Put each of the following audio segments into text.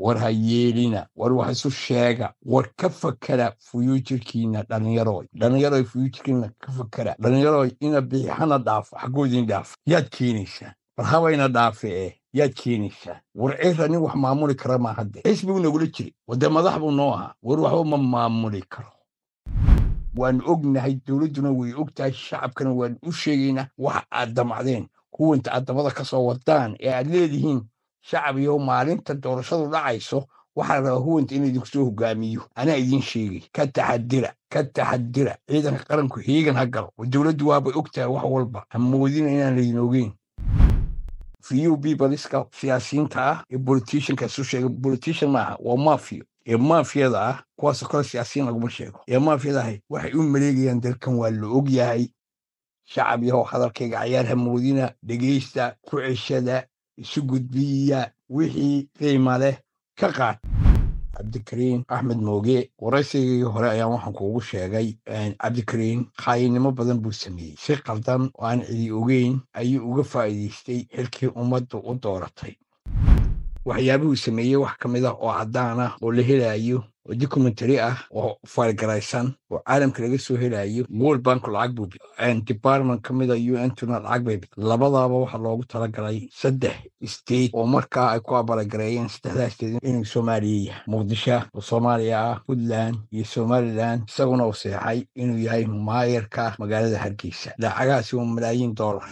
war ha yeelina war wax isu sheega war ka fakera fuyuujirkiina dhallinyaroy dhallinyaroy fuyuujirkiina ka fakara dhallinyaroy ina biixana dhaafo xaggoodiin dhaafo yaad keenaysaa barhabayna dhaafe eh yaad keenaysaa war cira nin wax maamuli kara maa hadde ciis nagula jiri wadde madax buu noo ahaa war waxba ma maamuli karo waan ognahay dowladduna way og tahay shacabkana waan u sheegaynaa wax aad damacdeen kuwanta aad dabada ka soo wadaan ee aad leedihiin shacabiyo maalinta doorashadu dhacayso waxaa la rabaa huwanta in idinku soo hogaamiyo anaa idiin sheegay ka taxadira ka taxadira ciidanka qaranku hiigan ha galo dowladdu waabay ogtahay wax walba ha moodina inaan ogeyn v u b badiska siyaasiyiinta ah ee bolitiishanka isu sheega bolitiishan maaha waa maafiyo ee maafiyada ah kuwaas kole siyaasiyiin laguma sheego ee maafiyada waxay u maleegayaan dalkan waa la og yahay shacab yahow hadalkayga cayaar ha moodina dhegaysta ku ceshada isu gudbiya wixii qiima leh ka qaad cabdikariin axmed mooge waraysigii hore ayaan waxaan kuugu sheegay cabdikariin khaayinimo badan buu sameeyey si qaldan oo aan cidi ogeyn ayuu uga faa'iidaystay xilkii ummaddu u dooratay waxyaabuhu sameeyey wax ka mid ah oo caddaan ah oo la helayo oo documentary ah oo faylgaraysan oo caalamka laga soo helayo world bank lacag buu department ka mida u untuna lacag bay labadaaba waxaa loogu talagalay saddex state oo markaa ay ku abaalagareeyeen saddexdaa state inuu soomaaliya yahay muqdisho oo soomaaliya ah puntland iyo somalilan isaguna uu seexay inuu yahay maayarka magaalada hargeysa lacagahaasi waa malaayiin doolar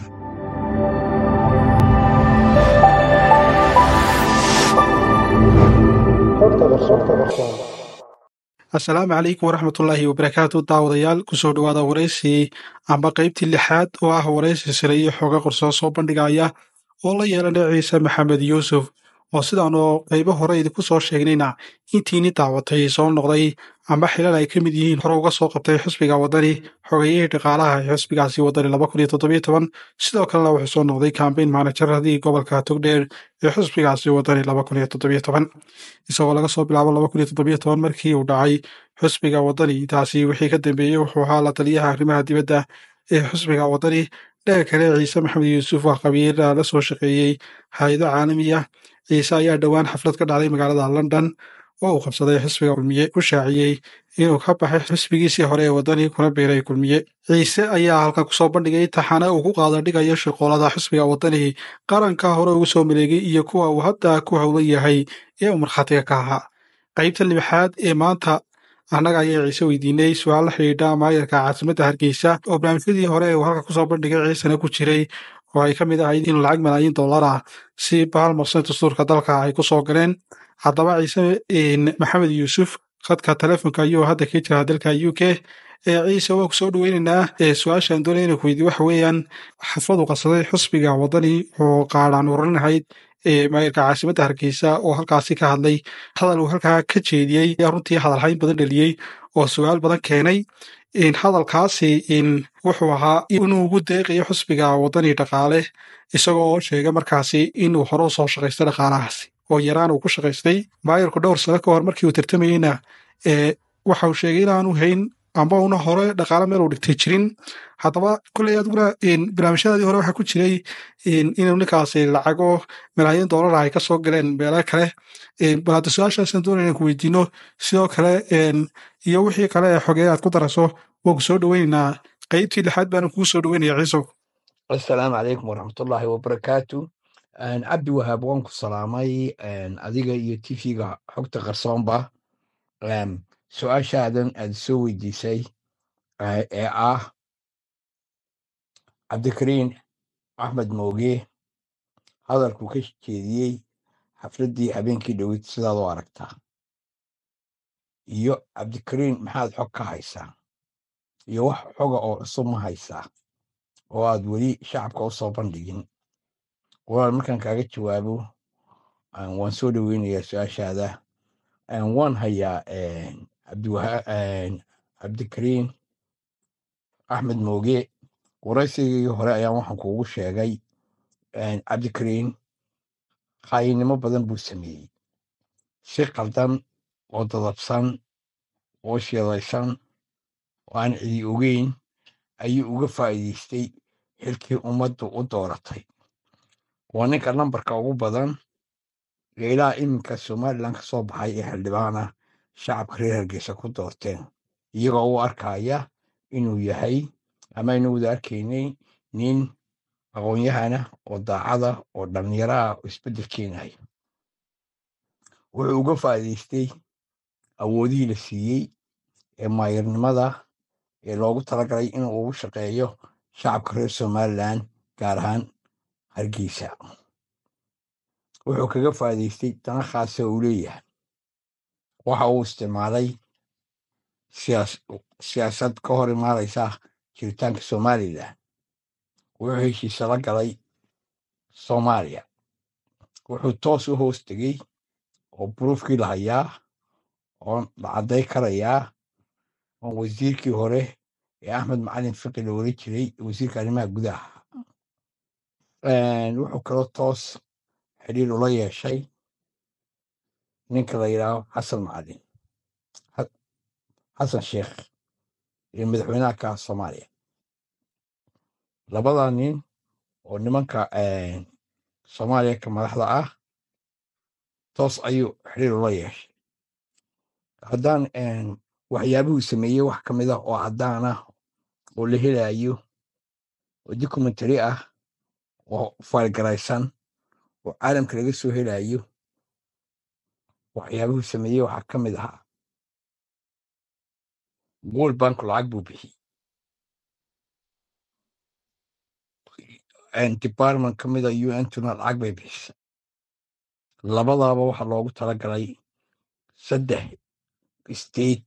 assalaamu calaykum waraxmatullaahi wabarakaatu daawadayaal kusoo dhowaada waraysi amba qaybtii lixaad oo ah waraysi sire iyo xooga qorsoo soo bandhigaya oo la yeelana ciise maxamed yuusuf oo sidaanoo qaybo hore idinku soo sheegnayna intiini daawatay soo noqday amba xilal ay ka mid yihiin hore uga soo qabtay xisbiga wadani xogayihii dhaqaalaha ee xisbigaasi wadani sidoo kalena wuxuu soo noqday kambeyn maanajaradii gobolka togdheer ee xisbigaasi waddani isagoo laga soo bilaabo markii uu dhacay xisbiga wadani taasi wixii ka dambeeyey wuxuu ahaa la taliyaha arrimaha dibadda ee xisbiga wadani dhaga kale ciise maxamed yuusuf waa qabiila la soo shaqeeyey hay-ado caalami ah ciise ayaa dhowaan xaflad ka dhacday magaalada london oo uu qabsaday xisbiga kulmiye ku shaaciyey inuu ka baxay xisbigiisii hore ee waddanii kuna biiray kulmiye ciise ayaa halkan kusoo bandhigay taxane uu ku dhigayo shirqoolada xisbiga waddanii qaranka hore ugu soo maleegay iyo kuwa uu hadda ku howlan yahay ee uu markhaatiga ka ahaa qaybta libxaad ee maanta annaga ayaa ciise weydiinay su-aal la xidhiidha maayarka caasimadda hargeysa oo barnaamijyadii hore ee uu halka kusoo bandhigay ciisena ku jiray oo ay ka mid ahayd in lacag malaayiin dollar ah si bahalmarsan dastuurka dalka ay ku soo galeen haddaba ciise maxamed yuusuf khadka taleefonka ayuu hadda ka jira dalka u k ciise waa ku soo su-aashaan doonaya ina kuweydi waxa weeyaan xafadu qasaday xusbiga wadani oo qaadaan uraninahayd maayirka caasimadda hargeysa oo halkaasi ka hadlay hadal uu halkaa ka jeediyey runtii hadalhayn badan dheliyey oo su-aal badan keenay hadalkaasi wuxuu ahaa inuu ugu deeqayo xusbiga wadani dhaqaale isagoo sheega markaasi inuu hore u soo dhaqaalahaasi oo yaraan uu ku shaqaystay maayarku dhowr sano ka hor markii uu tartamayeyna waxauu sheegay inaanu hayn amba una hore dhaqaalo meel uu dhigtay jirin haddaba koley adiguna barnaamijyadaadii hore waxaa ku jiray inuu ninkaasi lacago malaayiin doolara ay ka galeen meelo kale bal su-aashaasan doonay inaan ku weydiino sidoo kale iyo wixii kale ee xogee aad ku daraso waan ku soo dhoweynaynaa qeybtii lixaad baana kugu soo dhoweynayaa ciisow assalaamu calaykum waraxmatullaahi wabarakaatu cabdi wahaab waan ku salaamay adiga iyo tifiga xogta qarsoonba su-aashaadan aad soo weydiisay eh, ee ah cabdikariin axmed mooge hadalku ka jeediyey xafladdii habeenkii dhoweyd sidaad u aragtaa iyo cabdikariin maxaad xog ka haysaa iyo wax xoga oo cusub ma haysaa oo aad weli shacabka u soo bandhigin walaal markaan kaaga jawaabo waan soo dhoweynayaa su-aashaada waan hayaa cabdikariim axmed mooge waraysigii hore ayaan waxaan kuugu sheegay cabdikariim khaayinimo badan buu sameeyey si qaldan oo dadabsan oo sheelaysan oo aan cidi ogeyn ayuu uga faa'iidaystay xilkii ummaddu u dooratay waa ninka nambarka ugu badan ee ilaa iminka somalilan ka soo baxay ee xildhibaana shacabka reer hargeysa ku doorteen iyagoo u arkaya inuu yahay ama inuuda arkaynay nin aqoonyahana oo daacada oo dhallinyaraha oo isbeddel keenaya wuxuu uga faaidaystay awoodihii la siiyey ee maayarnimada ee loogu talagalay inuu ugu shaqeeyo shacabka reer somalilan gaar ahaan hargeysa wuxuu kaga faa'iidaystay dana khaasa uu leeyahay waxa uu isticmaalay siyaasad ka hor imaanaysa jiritaanka somalilan wuxuu heshiisa la galay soomaaliya wuxuu toos u hoos tegey oo buruufkii la hayaa oon la cadday karayaa oon wasiirkii hore ee axmed macalin fiqi la oran jiray wasiirka arrimaha gudaha wuxuu kaloo toos xidhiir ula yeeshay ninka la yidhaaho xasan macalin xasan sheikh iyo madaxweynaha ka soomaaliya labada nin oo nimanka soomaaliya ka madaxda ah toos ayuu xidhiir ula yeeshay haddaan waxyaabihuu sameeyey wax ka mid ah oo caddaan ah oo la helayo oo documentary ah oo faalgaraysan oo caalamka laga soo helayo waxyaabuhu sameeyey waxaa ka mid ahaa world banku lacag buu bixiyey department ka mid a ah u tuna lacag bay bixisay labadaaba waxaa loogu talagalay saddex state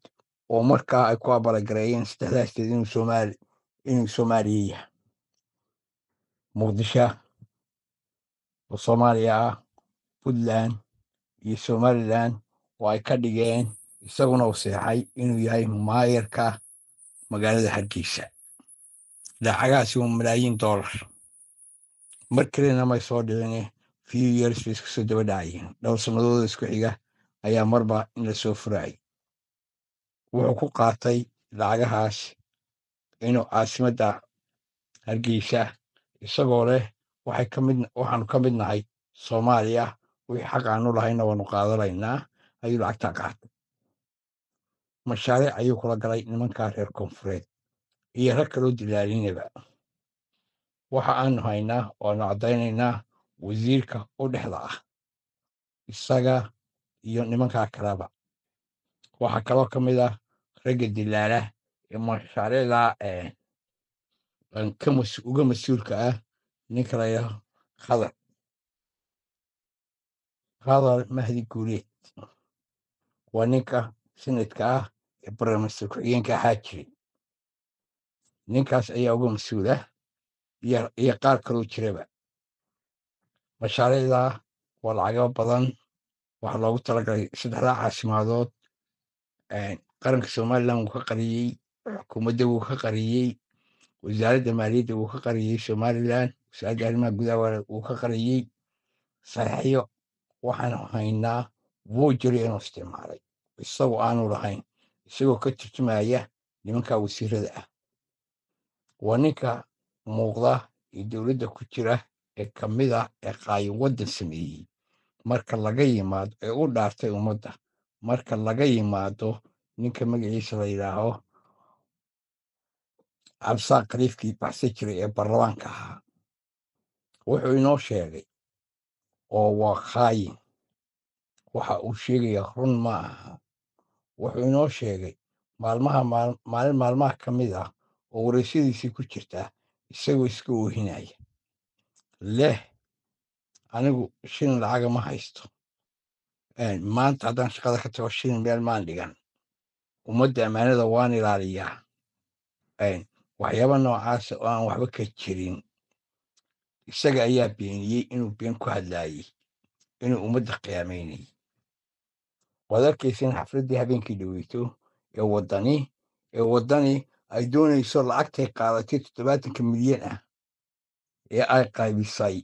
oo markaa ay ku abaalagareeyeen saddexdaa state inuu somaali inuu soomaaliya yahay muqdisha oo soomaaliya ah puntland iyo somalilan oo ay ka dhigeen isaguna uu seexay inuu yahay maayarka magaalada hargeysa lacagahaasi waa malaayiin doolar mar kalena may soo dhicine few years bay isku soo daba dhacayeen dhowr sannadooda isku xiga ayaa marba in la soo furaayay wuxuu ku qaatay lacagahaas inuu caasimadda hargeysa isagoo leh waxaanu ka mid nahay soomaaliya wixii xaq aanu lahayna waanu qaadanaynaa ayuu lacagtaa qaatay mashaariic ayuu kula galay nimankaa reer koonfureed iyo rag kaloo dilaalinaba waxa aanu haynaa waanu caddaynaynaa wasiirka u dhexda ah isaga iyo nimankaa kaleba waxaa kaloo ka mid ah ragga dilaala ee mashaariicda aan uga mas-uulka ah eh? nin la yidhaaho khadar khadar mahdi guuleed waa ninka sanadka ah ee barlamanska ku-xigeenka ahaa jiray ninkaas ayaa uga mas-uul ah iyo qaar kaloo jiraba mashaariicdaa waa lacago badan waxaa loogu talagalay saddexdaa caasimaadood qaranka somalilan wuu ka qariyey xukuumadda wuu ka qariyey wasaaradda maaliyadda uu ka qariyey somaliland wasaaradda arrimaha gudaha uu ka qariyey saraxyo waxaanu haynaa wuu jiri inuu isticmaalay isagoo aanu lahayn isagoo ka turjumaya nimanka wasiirada ah waa ninka muuqda ee dowladda ku jira ee ka mid ee qaayo waddan sameeyey marka laga yimaado ee u dhaartay ummadda marka laga yimaado ninka magaciisa la yidhaaho cabsaa khaliifkii baxsi jiray ee baarlamaanka ahaa wuxuu inoo sheegay oo waa khaayin waxa uu sheegaya run ma aha wuxuu inoo sheegay maalmaha maalin maalmaha ka mid ah oo wareysadiisii ku jirtaa isagoo iska oohinaya leh anigu shilin lacaga ma haysto maanta haddaan shaqada ka tago shilin meel maan dhigan ummadda ammaanada waan ilaaliyaa waxyaaba noocaas oo aan waxba ka jirin isaga ayaa beeniyey inuu been ku hadlaayey inuu ummadda khiyaamaynayey wadalkiisina xafladdii habeenkii dhoweyto ee waddani ee waddani ay doonayso lacagtay qaadatay toddobaatanka milyan ah ee ay qaybisay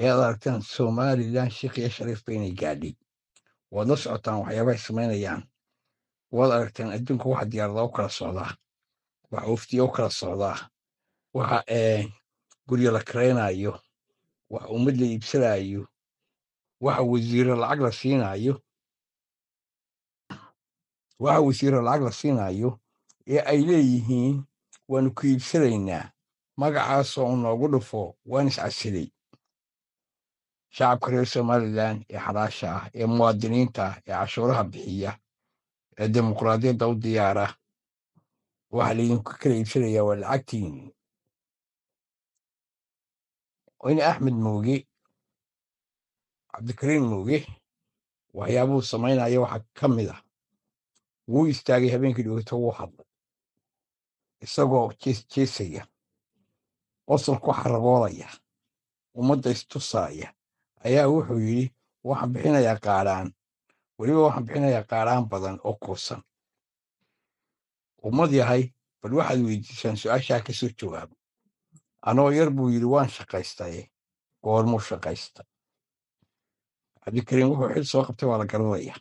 ee ad aragtaan somalilan sheikhiya shariif baynay gaadhay waad socotaan waxyaabahay samaynayaan waad aragtaan adduunka waxa diyaaradaa u kala socdaa wafdiyo u kala socdaa waxa e, guryo la karaynayo wax ummad la iibsanaayo waxa wasiiro lacag la siinaayo waxa wasiiro lacag la siinaayo ee ay leeyihiin waanu ku iibsanaynaa magacaasoo u noogu dhufo waan iscadsaday e shacabka reer somalilan ee xalaasha ah ee muwaadiniinta ee cashuuraha bixiya ee dimuqraadiyadda u diyaara waxaa laydinku kala iibsanayaa waa lacagtiin in axmed muuge cabdikariin muuge waxyaabuu samaynaya waxaa ka mid ah wuu istaagay habeenkii dhogeyto wuu hadlay isagoo jeesjeesaya qosol ku xaraboolaya ummadda istusaaya ayaa wuxuu yidhi waxaan bixinayaa qaadhaan weliba waxaan bixinayaa qaadhaan badan oo kuusan ummad yahay bal waxaad weydiisaan su-aashaa ka soo jawaabo anoo yar buu yidhi waan shaqaystaye goormuu shaqaysta cabdikariim wuxuu xil soo qabtay waa la garanaya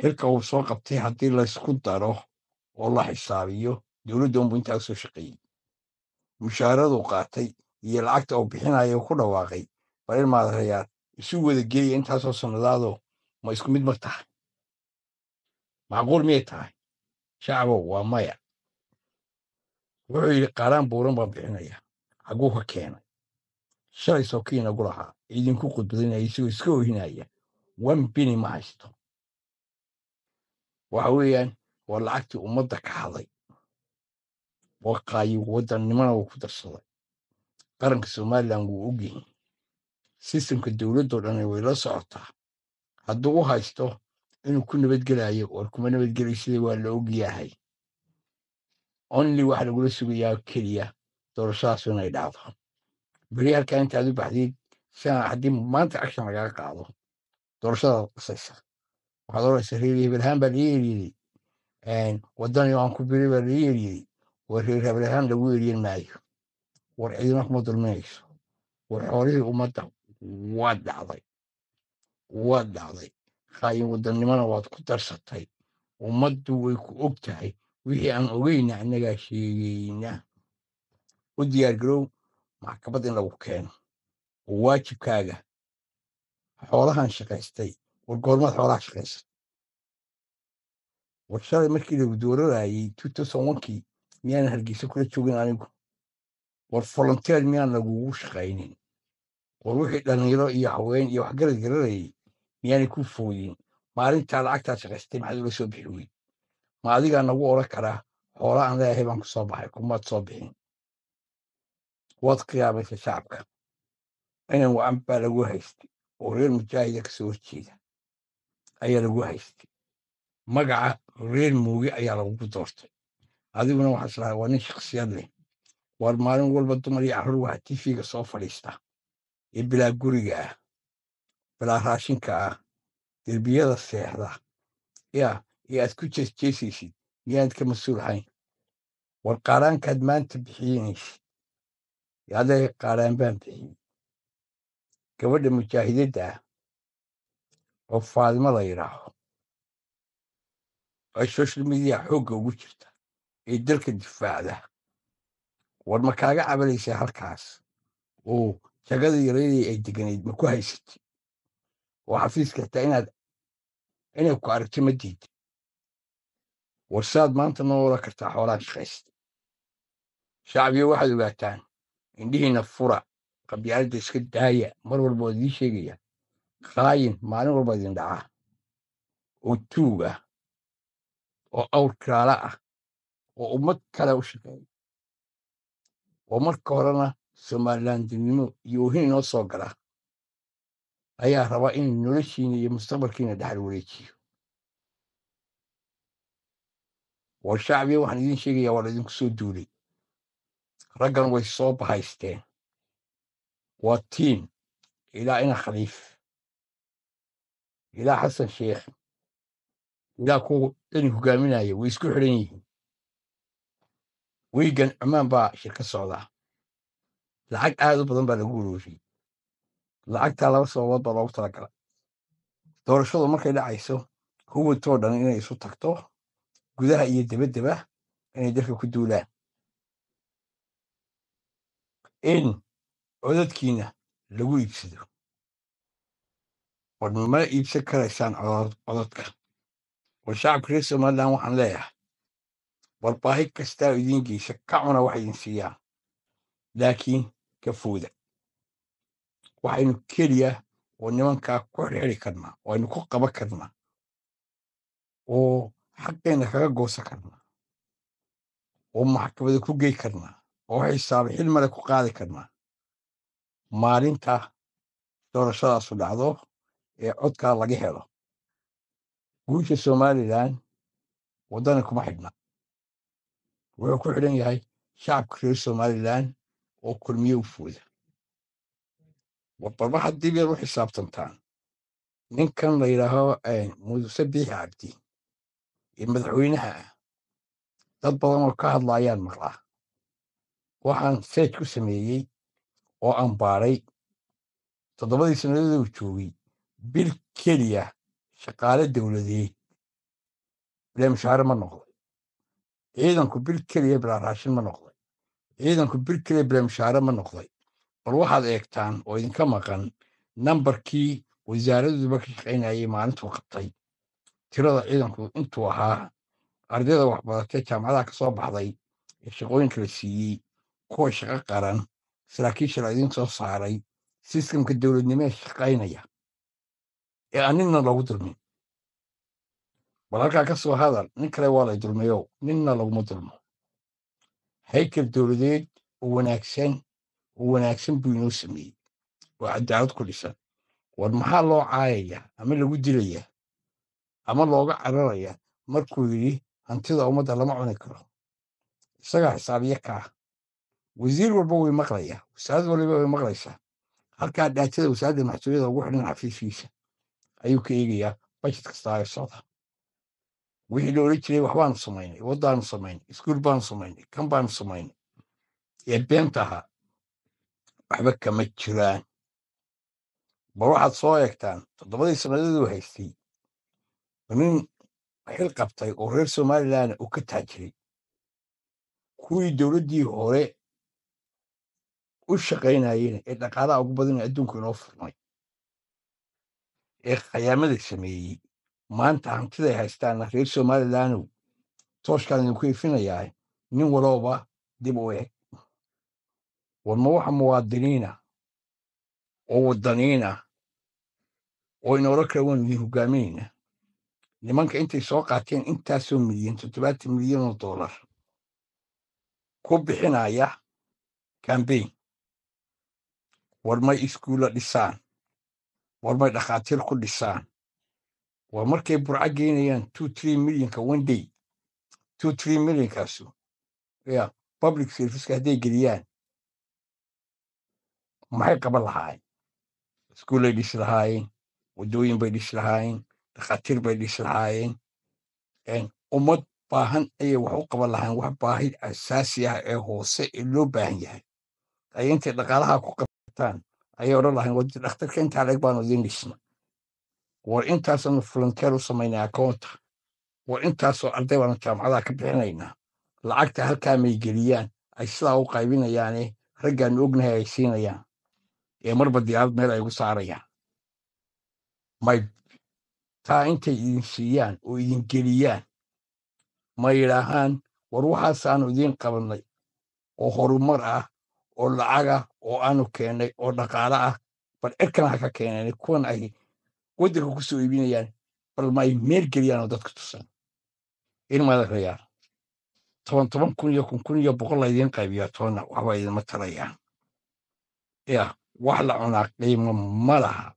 xilka uu soo qabtay haddii laysku daro oo la xisaabiyo dowladda unbu intaa usoo shaqeeyey mushaaraduu qaatay iyo lacagta uu bixinaya ku dhawaaqay bal in isu wada geeya intaasoo sannadaado ma isku mid ma tahay macquul miyay tahay shacabow waa maya wuxuu yidhi qaraan buuran baan bixinaya xagguu ka keenay shalay sookiina gu lahaa idinku qudbadinaya isagoo iska ohinaya wan bini ma haysto waxa weeyaan waa lacagtii ummadda ka haday waa qaayi waddannimona wuu ku darsaday qaranka somalilan wuu og yihin sistamka dowladdoo dhan way la socotaa hadduu u haysto inuu ku nabadgelayo war kuma nabadgelay waa la ogyahay only waxa lagula sugayaa keliya doorashadaas inay dhacdo beri halkaa intaad u baxdid haddii maanta action lagaga qaado doorashadaad qasaysa waxaad oraysa reer hebelhaan baa laga eryidi wadanio aan ku biri baa laga eryidi war reer hebelhaan lagu eryan maayo war ciidama kuma dulminayso war xoolihii ummadda waad dhacday waad dhacday qaayin wadanimona waad ku darsatay ummaddu way ku og tahay wixii aan ogeyna annagaa sheegeyna u diyaargarow maxkamad in lagu keeno oo waajibkaaga xoolahan shaqaystay war goormaad xoolaha shaqaysatay war shalay markii lagu doorarayey tuutosowankii miyaanan hargeysa kula joogin anigu war volonteer miyaan lagugu shaqaynin war wixii dhallinyaro iyo haween iyo waxgarad gararayay miyaanay ku fooyin maalintaa lacagtaa shaqaystay maxaad ula soo bixi weyn ma adigaa nagu odran karaa xoola aan leeyahay baan ku baxay kumaad soo bixin waad qiyaamaysa shacabka inan wacan baa lagu haystay oo reer mujaahida ka soo horjeeda ayaa lagu haystay magaca reer mooge ayaa lagugu doortay adiguna waxaa lahaa waa nin shaksiyad leh waar maalin walba dumar iyo carruur waxa tifiga soo fadhiista ee bilaa guriga ah raashinka ah derbiyada seexda ya ee aad ku jeesjeesaysid miyaanad ka mas-uulahayn war qaaraankaad maanta bixiyinaysid adeega qaaraan baan bixiyey gabadha mujaahidadda ah oo faadimo la yidhaaho ay soshal midiya xoogga ugu jirta ee dalka difaacda war ma kaaga cabalaysaa halkaas oo jagada yaraydii ay deganayd ma ku haysatid oo xafiiska xitaa inaad inay ku aragto ma diida warsaad maanta noo wada kartaa xoolaan shaqaysta shacbiyo waxaad ogaataan indhihiina fura qabyaaladda iska daaya mar walba waad idiin sheegaya qaayin maalin walba idin dhacaa oo tuug ah oo awrkaala ah oo ummad kale u shaqeeya oo marka horena somalilandinimo iyo ohin inoo soo gala ayaa rabaa in noloshiina iyo mustaqbalkiina dhexal wareejiyo war shacbiga waxaan idin sheegaya waa laydinku soo duulay raggan way soo bahaysteen waa tiim ilaa ina khaliif ilaa xasan sheekh ilaa ku dani hogaaminaya way isku xidhan yihiin weygan ammaan baa shirka socdaa lacag aad u badan baa lagu urooriyey lacagtaa laba sababood baa loogu talagala doorashadu markay dhacayso huwantoo dhan inay isu tagto gudaha iyo debadeba inay dalka ku duulaan in codadkiina lagu iibsado war ma iibsan karaysaan codadka war shacabka reer somalilan waxaan leeyahay warbaahi kastaa idiin geysa ka cuna waxay idin siiyaan laakiin ka fooda waxaynu keliya oo nimankaa ku xirxiri karnaa oo aynu ku qaba karnaa oo xaqeena kaga goosan karnaa oo maxkamada ku gey karnaa oo xisaaba xilmale ku qaadi karnaa maalinta doorashadaasu dhacdo ee codkaa laga helo guusha somalilan waddana kuma xidhna wuxuu ku xidhan yahay shacabka reer somalilan oo kulmiye u fooda warbarbaha dib u xisaabtantaan ninkan la yidhaaho eh, muuse biixi cabdi iyo madaxweynaha ah dad badan oo ka hadla ayaan maqlaa waxaan seej ku sameeyey oo aan baaray toddobadii sannadood uu joogay bil keliya shaqaale dowladeed bilaa mushaare ma noqday ciidanku bil keliya bilaa raashin ma noqday ciidanku bil keliya bilaa mushaare ma noqday bal waxaad eegtaan oo idinka maqan nambarkii wasaaraduba ka shaqaynayay maalintuu qabtay tirada ciidanku intuu ahaa ardayda waxbadatay jaamacadaha ka soo baxday ee shaqooyinka la siiyey kuwa shaqo qaran saraakiisha la idiin soo saaray sistamka dowladnimada shaqaynaya ee aan ninna lagu dulmin bal halkaa ka soo hadal nin kale waa lay dulmayow ninna laguma dulmo haykal dowladeed oo wanaagsan wanaagsan buu inoo sameeyey oo cadaawad ku dhisan war maxaa loo caayaya ama lagu dilaya ama looga cararayaa markuu yidhi hantida ummadda lama cuni karo isagaa xisaabiye kaah wasiir walba way maqlaya wasaarad waliba way maqlaysaa halkaa dhaatada wasaaradda maxsuuliyada ugu xidhan xafiiskiisa ayuu ka eegayaa bajid kastaa ee socda wixii la odhan jiray waxbaanu samaynay waddaanu samaynay iskuul baanu samaynay kan baanu samaynay ee beenta ahaa waxba kama jiraan bal waxaad soo eegtaan toddobadii sannadeedu haystay nin xil qabtay oo reer somalilan uu ka taajiray kuwii dowladdii hore u shaqaynayeen ee dhaqaalaha ugu badan adduunku inoo furnay ee khayaamada sameeyey maanta hantiday haystaana reer somalilanow tooshkaan idinku ifinayaa nin walooba dib u eg war ma wax muwaadiniina oo waddaniina oo inoola kala waan idin hogaaminayna nimanka intay soo qaateen intaasoo milyan toddobaatan milyan oo dollar ku bixinaya kambeyn war may iskuulla dhisaan war may dhakhaatiir ku dhisaan war markay burca geynayaan two tree millionka one two tree milyonkaasu ya public serviceka hadday geliyaan maxay qaban lahaayeen iskuulay dhisi lahaayeen waddooyin bay dhisi lahaayeen dhakhaatiir bay dhisi lahaayeen ummad baahan ayay wax u qaban lahaayeen wax baahi asaasi ah ee hoose ee loo baahan yahay ayay intay dhaqaalaha ku qabtaan ayay odhan lahayn dhakhtarka intaa leeg baanu idiin dhisna war intaasaanu volunteer u samaynay akoonta war intaasoo arday baanu jaamacadaha ka bixinaynaa lacagta halkaa may geliyaan ay sidaa u qaybinayaane raggaanu ognahay ay siinayaan ee marba diyaarad meel ay gu saarayaan may taa intay idin siiyaan oo idin geliyaan ma yidhaahaan war waxaasaanu idiin qabannay oo horumar ah oo lacagah oo aanu keennay oo dhaqaale ah bal cirkan ha ka keeneen kuwan ay waddanka ku soo iibinayaan bal ma ay meel geliyaan oo dadka tusaan ilmaadayaa toban toban kun iyo kun kun iyo boqol laydiin qaybiyaa tobanna waxba idinma tarayaan ya wax la cunaa qiimo ma laha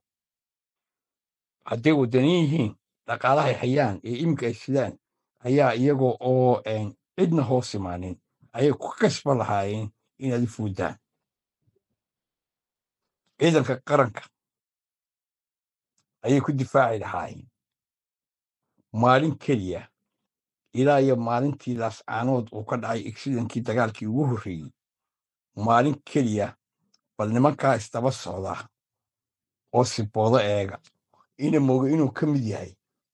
hadday wadani yihiin dhaqaalahay hayaan ee iminka ay sidaan ayaa iyagoo oo cidna hoos imaanin ayay ku kasban lahaayeen inaad u fuudaan ciidanka qaranka ayay ku difaaci lahaayeen maalin keliya ilaa iyo maalintii laascaanood uu ka dhacay exidankii dagaalkii ugu horreeyey maalin keliya bal nimankaa isdaba socda oo siboodo eega ina mogo inuu ka mid yahay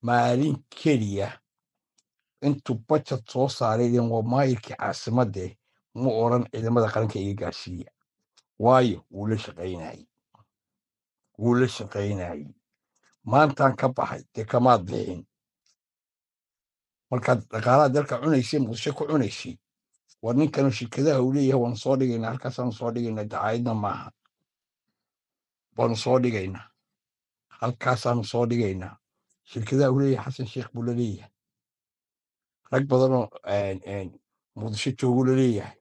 maalin keliya intuu bajad soo saaray saaraydeen wamaayirkii caasimaddee mu oran ciidamada qaranka iga gaarsiiya waayo wuu la shaqaynayey wuu la shaqaynayey maantaan ka baxay dee kamaad bixin markaad dhaqaalaha dalka cunaysay muqdisho ku cunaysay war ninkanu shirkadaha uu leeyahay waanu soo dhigayna halkaasaanu soo dhigayna dacaayadna maaha waanu soo dhigaynaa halkaasaanu soo dhigaynaa shirkadaha uu leeyahay xasan sheekh buu la leeyahay rag badanoo muqdisho jooguu la leeyahay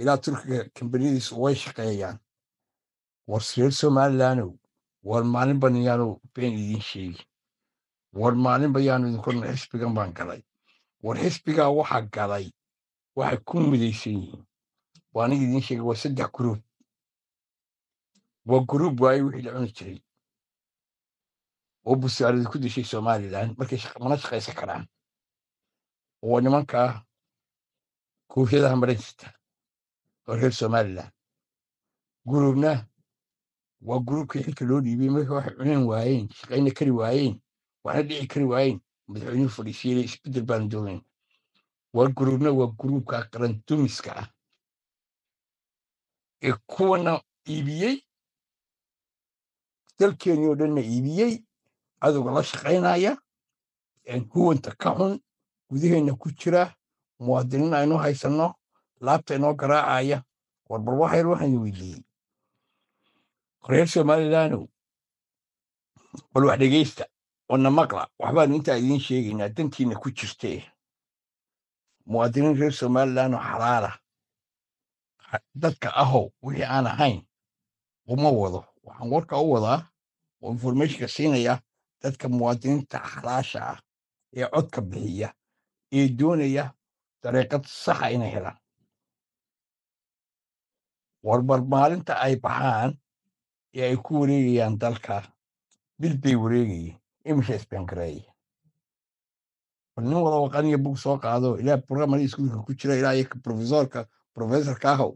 ilaa turkiga kambaniyadiisu way shaqeeyaan war reer somalilandow war maalinba niyaanu been idiin sheegi war maalinba yaanu idinkorna xisbigan baan galay war xisbigaa waxaa galay waxay ku midaysan yihiin waaniga idiin sheegay waa saddex guruub waa gruub waaye wixii la cuni jiray oo busaarada ku dishay somalilan markay mana shaqaysan karaan oo nimankaa kuushadaha maran jirta oo reer somalilan guruubna waa guruubkii xilka loo dhiibay markay waxay cuneen waayeen shaqayna kari waayeen waxna dhici kari waayeen madaxweynuhu fadhiisiiyey isbeddel baanu doonayn waa gruubna waa gruubka qarandumiska ah ee kuwana iibiyey dalkeenii oo dhanna iibiyey cadowga la shaqaynaya huwanta ka xun gudaheenna ku jira muwaadiniin aynu haysanno laabta inoo garaacaya warbal waxayr waxaan weydiiyey reer somalilano bal wax dhegaysta oo na maqla waxbaanu intaa idiin sheegaynaa dantiina ku jirtee muwaadiniin reer somaliland oo xaraara dadka ahow wixii aan ahayn uma wado waxaan warka u wadaa oo informationka siinaya dadka muwaadiniinta xalaasha ah ee codka bixiya ee doonaya dariiqad saxa ah inay helaan warbar maalinta ay baxaan ee ay ku wareegayaan dalka bil bay wareegayeen imisha isbangareeya bal nin wada waqaniya bug soo qaado ilaa programari iskuulka ku jira ilaa iyoka profesorka professorka ahow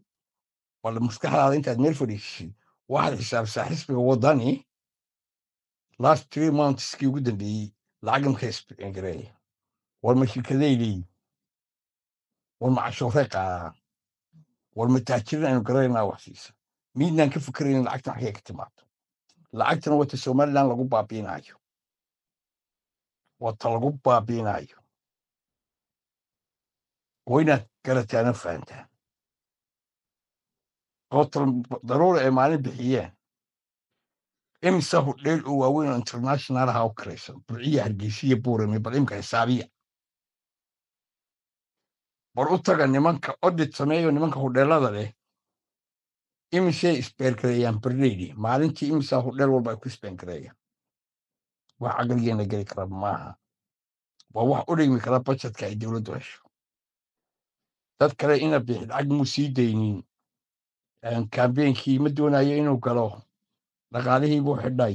bal maskaxdaada intaad meel fadhiisishay waxaad xisaabsaa xisbiga wadani last three monthskii ugu dambeeyey lacag markay isgareeya war ma shirkaday war ma cashuuray qaadaa war ma taajirin aynu garaynaa wax siisa miidnaan ka fikirayn lacagtan waxkay ka timaado lacagtana wata somaliland lagu baabiinayo wata lagu baabiinayo waa inaad garataan oo fahantaan ootal daruura ay maalin bixiyeen imisa hudheel oo waaweyn oo international aha u karaysan burciya hargeysiya buurami bal xisaabiya bar u taga nimanka odid sameeyo nimanka hudheellada leh imisay isbeergareeyaan berleydi maalintii imisaa hudheel walba ay ku isbeergareeyaan wax caqligeena geli kara maaha waa wax u dhigmi kara bajetka ay dowladdu hesho dad kale ina bixid cag muu sii daynin kambeynkii ma doonayo inuu galo dhaqaalihii buu xidhay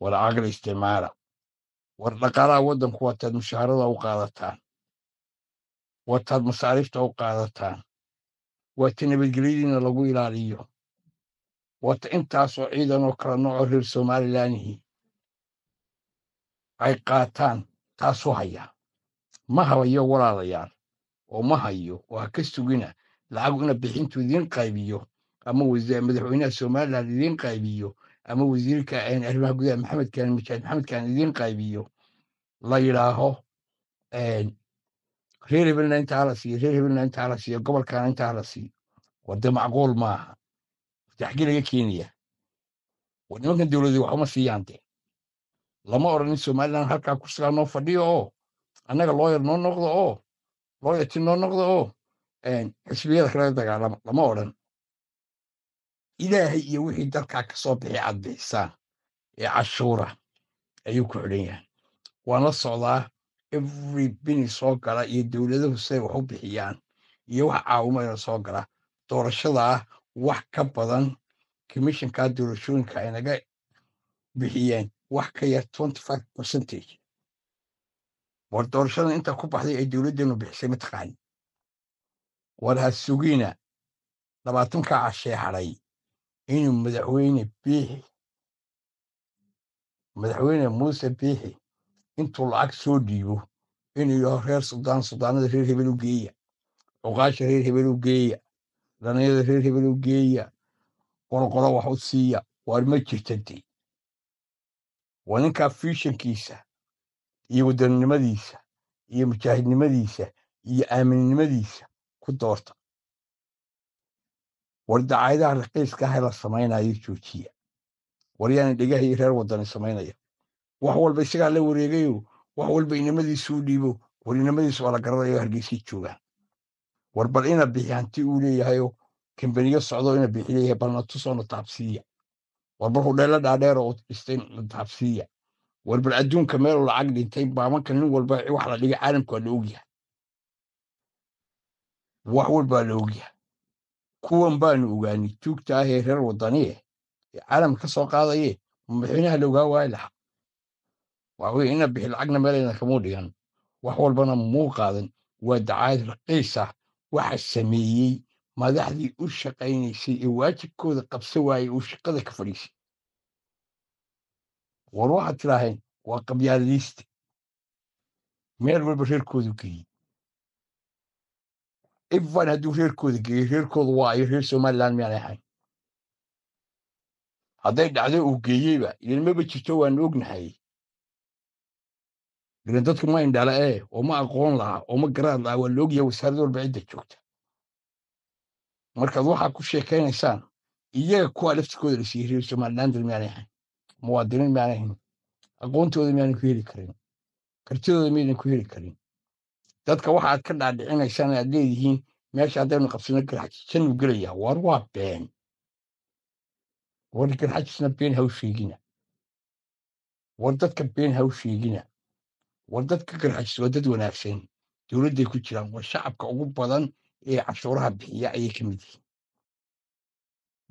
war caqli isticmaala war dhaqaalaha waddanku waataad mushaharada u qaadataan waataad masaariifta u qaadataan waata nabadgelyadiina lagu ilaaliyo waata intaasoo ciidan oo kala noocoo reer somalilanihii ay qaataan taasu hayaa ma habayo walaalayaal oo ma hayo oo ka sugina lacagu ina bixintu idiin qaybiyo ama madaxweynaha somaliland idiin qaybiyo ama wasiirka arrimaha gudaha maxamedkan mujaahid maxamedkan idiin qaybiyo la yidhaaho reer hebelna intaa la siiyo reer hebelna intaa la siiyo gobolkana intaa la siiyo wade macquul maaha taxgii keenaya nimankan dowladu waxuma siiyaan dee lama odran in somalilan halkaa kursigaa noo fadhiyo oo oh. annaga looyar noo oh. noqdo oo oh. looyarti noo noqdo oo xisbiyada kalaa dagaalama lama odran ilaahay iyo wixii dalkaa ka soo bixi aad bixisaan ee cashuura ayuu ku xidhan yahay waan la socdaa every bini soo gala iyo dowladahu siday wax u bixiyaan iyo wax caawimayna soo gala doorashadaa wax ka badan commishinkaa doorashooyinka ay naga bixiyeen wax ka yar percentage war doorashada intaa ku baxday ay dowladdeenu bixisay mataqaan war hasugiina labaatankaa cashee hadhay inuu madaxweyne biixi madaxweyne muuse biixi intuu lacag soo dhiibo inuu yaho reer sudaan sudaanada reer hebel u geeya cuqaasha reer hebel u geeya dhalinyada reer hebel u geeya qorqoro wax u siiya waar ma jirta waa ninkaa fiishankiisa iyo wadaninimadiisa iyo mujaahidnimadiisa iyo aaminnimadiisa ku doorta war dacayadaha raqiiska ahe la samaynayo joojiya war yaana dhegaha iyo reer waddani samaynaya wax walba isagaa la wareegayo wax walba inamadiisu u dhiibo war inamadiisu waa la garanayo hargeysay joogaan war bal ina bixi hanti uu leeyahayo kambaniyo socdo ina bixi leeyahay balna tusoo taabsiiya warbar hudheelo dhaadheero dhistay taabsiiya warbar adduunka meeluu lacag dhintay baamanka nin walba wax la dhigay caalamku waa la ogyahay wax walbaa la ogyahay kuwan baanu ogaanay tuugta ah ee reer wadanieh ee caalamka ka soo qaadaye madaxweynaha la ogaa waayo laxa waxaweye ina bixi lacagna meelayna kamuu dhigan wax walbana muu qaadan waa dacaad raqiis ah waxa sameeyey madaxdii u shaqaynaysay ee waajibkooda qabsa waayey uu shaqada ka fadhiisay war waxaad tidhaaheen waa qabyaaladiista meel walba reerkoodu geeyey evan hadduu reerkooda geeyey reerkooda waa ayo reer somalilan miyaanay ahayn hadday dhacdo uu geeyeyba ilan maba jirto waanu ognahay ilan dadku ma indhala ee oo ma aqoon lahaa oo ma garaad laha waa la ogyahay wasaarad walba cidda joogta markaad waxaa ku sheekaynaysaan iyaga kuwaa laftirkooda la siiyey reer somaliland miaanay ahayn muwaadiniin miaanay ahayn aqoontooda miaanan ku heli karin kartidooda miaynan ku heli karin dadka waxaad ka dhaadhicinaysaan aad leedihiin meesha haddaynu qabsino garxajisanu gelaya war waa been war garxajisna been ha u sheegina war dadka been ha u sheegina war dadka garxajis waa dad wanaagsan dowladday ku jiraan waa shacabka ugu badan ee cashuuraha bixiya ayay ka mid yihiin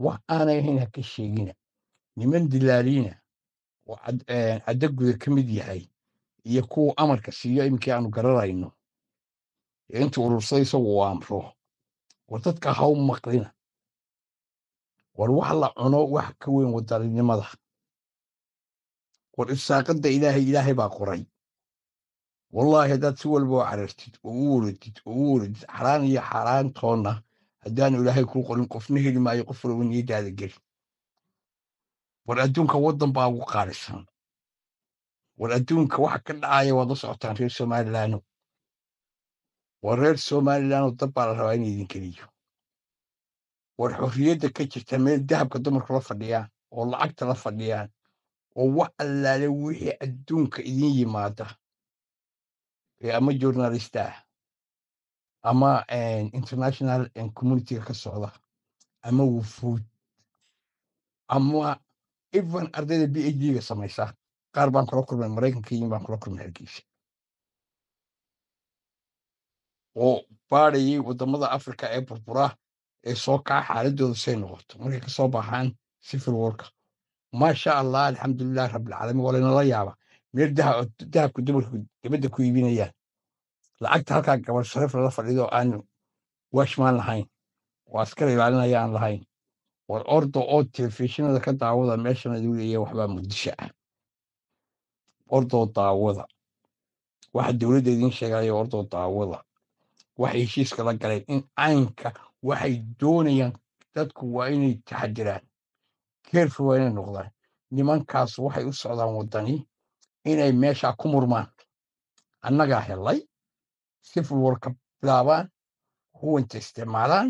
wax aanay ahayn ha ka sheegina niman dilaaliina oo caddaguda ka mid yahay iyo kuwa amarka siiyo iminkii aanu garanayno ee intuu urursada isagu uu amro war dadka haw maqlina war wax la cuno wax ka weyn wadarinimada war irsaaqadda ilaahay ilaahay baa qoray wallaahi haddaad si walba u carartid oo u waradid oo u waradid xaraan iyo xaaraantoonna haddaanu ilaahay kuu qorin qofna heli maayo qof walba niyadaada gelin war adduunka waddan baa ugu qaalisan war adduunka waxa ka dhacaya waad la socotaan reer somalilaano war reer somalilaano dab baa la rabaa in idin keliyo war xorriyadda ka jirta meel dahabka dumarku la fadhiyaan oo lacagta la fadhiyaan oo wax allaale wixii adduunka idin yimaada Eh, ama journalist ama eh, international communityga ka socda ama wufuud ama even ardayda b h d ga samaysa qaar baan kula kulmay maraykanka yin baan kula kulmay hargeysa oo baadhayay waddamada africa ee burbura ee soo kaca xaaladooda say noqoto markay ka soo baxaan civil worka maasha allah alxamdulilah rabbilcaalamiin waa laynala yaaba meel dahabka dumarku gabadda ku iibinayaan lacagta halkaa gabar sharaf lala fadhido aan washmaan lahayn oo askar ilaalinaya aan lahayn war ordo oo telefishinada ka daawada meeshan iduu leeya waxbaa muqdisho ah ordoo daawada waxa dowladda idiin sheegaya ordoo daawada waxay heshiiska la galeen in caynka waxay doonayaan dadku waa inay taxadiraan keerfi waa inay noqdaan nimankaas waxay u socdaan waddani inay meeshaa ku murmaan annagaa helay civil warka bilaabaan huwanta isticmaalaan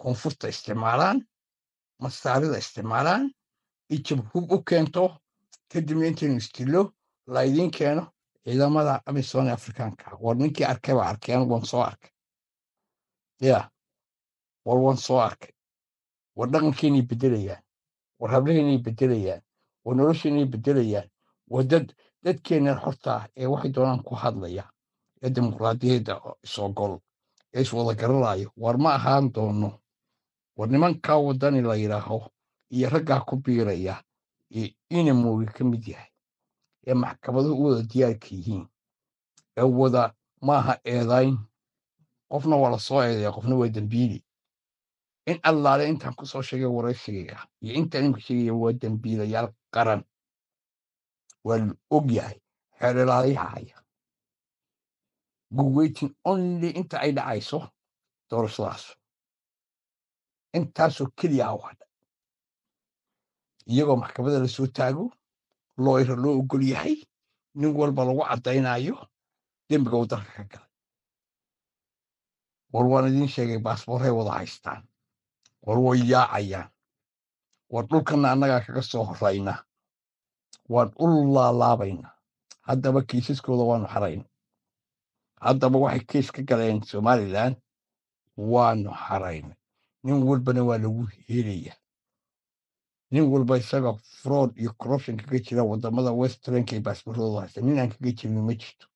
koonfurta isticmaalaan masaarida isticmaalaan ijab hub u keento kadibna intaynu isdilo laydiin keeno ciidamada amisom ee war ninkii arkay baa arkay an wan soo arkay ya war wan soo arkay war dhaqankaynay beddelayaan war hablahaynay beddelayaan oo nolosha inay bedelayaan waa dad dadkeennan xorta ah ee waxay doonaan ku hadlaya ee dimuqraadiyadda isoogol ee iswada garanayo war ma ahaan doono war nimankaa wadani la yidhaaho iyo raggaa ku biiraya ee inamooga ka mid yahay ee maxkamaduhu u wada diyaarka yihiin ee wada maaha eedayn qofna waa la soo eedaya qofna waa dambiili in allaale intaan kusoo sheegay waraysiga iyo intaan inku sheegaya waa dembiilayaal qaran waa la og yahay xeelelaadayaha haya guweytin only inta ay dhacayso doorashadaas intaasoo keliya waa dha iyagoo maxkamada lasoo taago looyra loo ogol yahay nin walba lagu caddaynaayo dembiga uu dalka ka galay war waan idiin sheegay baasboorhay wada haystaan war way yaacayaan war dhulkana annagaa kaga soo horayna waan u laalaabayna haddaba kiisaskooda waanu xarayna haddaba waxay kiis ka galeen somalilan waanu xarayna nin walbana waa lagu helaya nin walba isaga frood iyo corruption kaga jira wadamada westranka baasbarooda haysta nin aan kaga jirnin ma jirto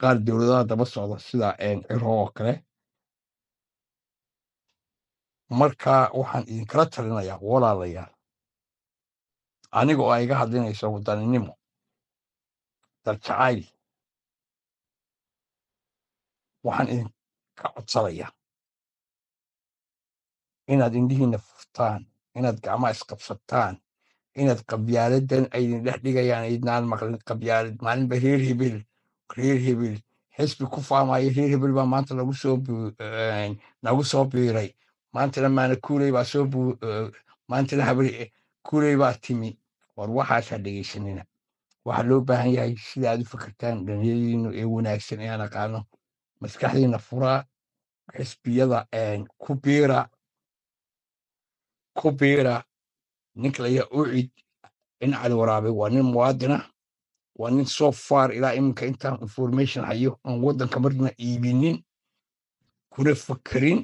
qaar dowladaha daba socda sida ciroo oo kale markaa waxaan idinkala talinayaa walaalayaal aniga oo ayga ah hadlinayso wadaninimo daljacayl waxaan idinka codsadayaa inaad indhihiina furtaan inaad gacmaha isqabsataan inaad qabyaaladan aydin dhex dhigayaan idnaan maqlin qabyaalad maalinba reer hebel reer hebel xisbi ku faamayo reer hebel baa maanta nagu soo eh, biiray maantana maana kuuley baa soo bu eh, maantana habari eh, kuuley baa timi war waxaasaa dhegeysanina waxaa loo baahan yahay sida aad u fikirtaan dhaniyadiinu ee wanaagsan ee aana qaadno maskaxdiina furaa xisbiyada ku biira ku biira ninkalaya ucid in cali waraabay waa nin muwaadina waa nin so far ilaa iminka intaan information hayo aan waddanka marna iibinin kuna fakerin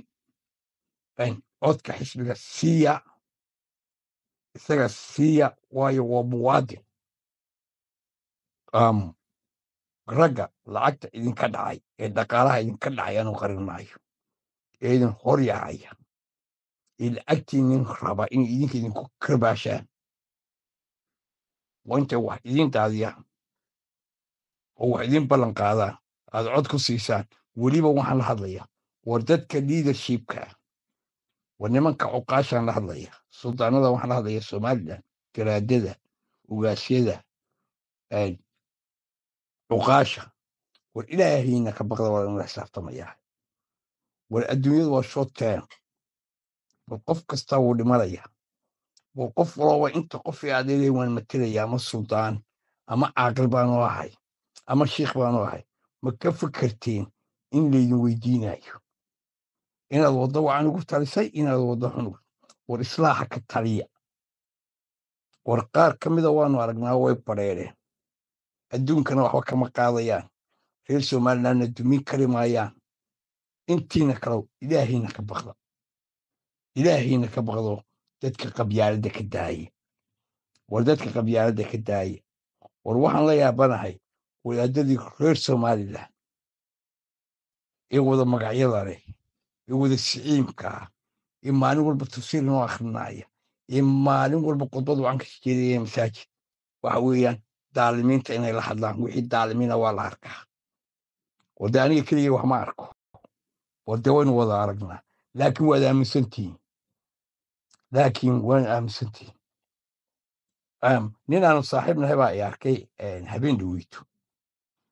codka xisbiga siiya isaga siiya waayo waa muwaadin ragga lacagta idinka dhacay ee dhaqaalaha idinka dhacay anuu qarin maayo ee idin hor yaacaya ee lacagtiinin raba inay idinka idinku karbaashaan waa intay wax idin daadiyaan oo wax idin ballan qaadaan aad cod ku siisaan weliba waxaan la hadlaya war dadka liadershipka war nimanka cuqaashaan la hadlaya suldaanada waxaan la hadlaya somalilan garaadada ugaasyada cuqaasha war ilaahiina ka baqda waa inuu la xisaabtamaya war adduunyadu waa shortterm war qof kastaa wuu dhimanaya war qof walooba inta qof i adeegay waan matalaya ama suldaan ama caaqil baanu ahay ama shiikh baanu ahay ma ka fikirteen in laydin weydiinayo inaad waddo wacan ugu talisay inaad waddo xunug war islaaxa ka taliya war qaar ka mida waanu aragnaa way badheedeen adduunkana waxba kama qaadayaan reer somalilandna dumin kari maayaan intiina kalow ilaahiina ka baqdo ilaahiina ka baqdo dadka qabyaaladda ka daaye war dadka qabyaaladda ka daaye war waxaan la yaabanahay wadaadadii reer somalilan ee wada magacyada leh ee wada siciibka ah maalin walba tafsiir noo akhrinaaya ee maalin walba qodbad wacan ka jeedaya masaajid waxa weeyaan daalimiinta inay la hadlaan wixii daalimiina waa la arkaa oo dee aniga keliya wax ma arko oo dee waynu wada aragnaa laakiin waad aaminsantihiin laakiin waan aaminsantihiin nin aanu saaxiib nahay baa i arkay habeen dhaweyto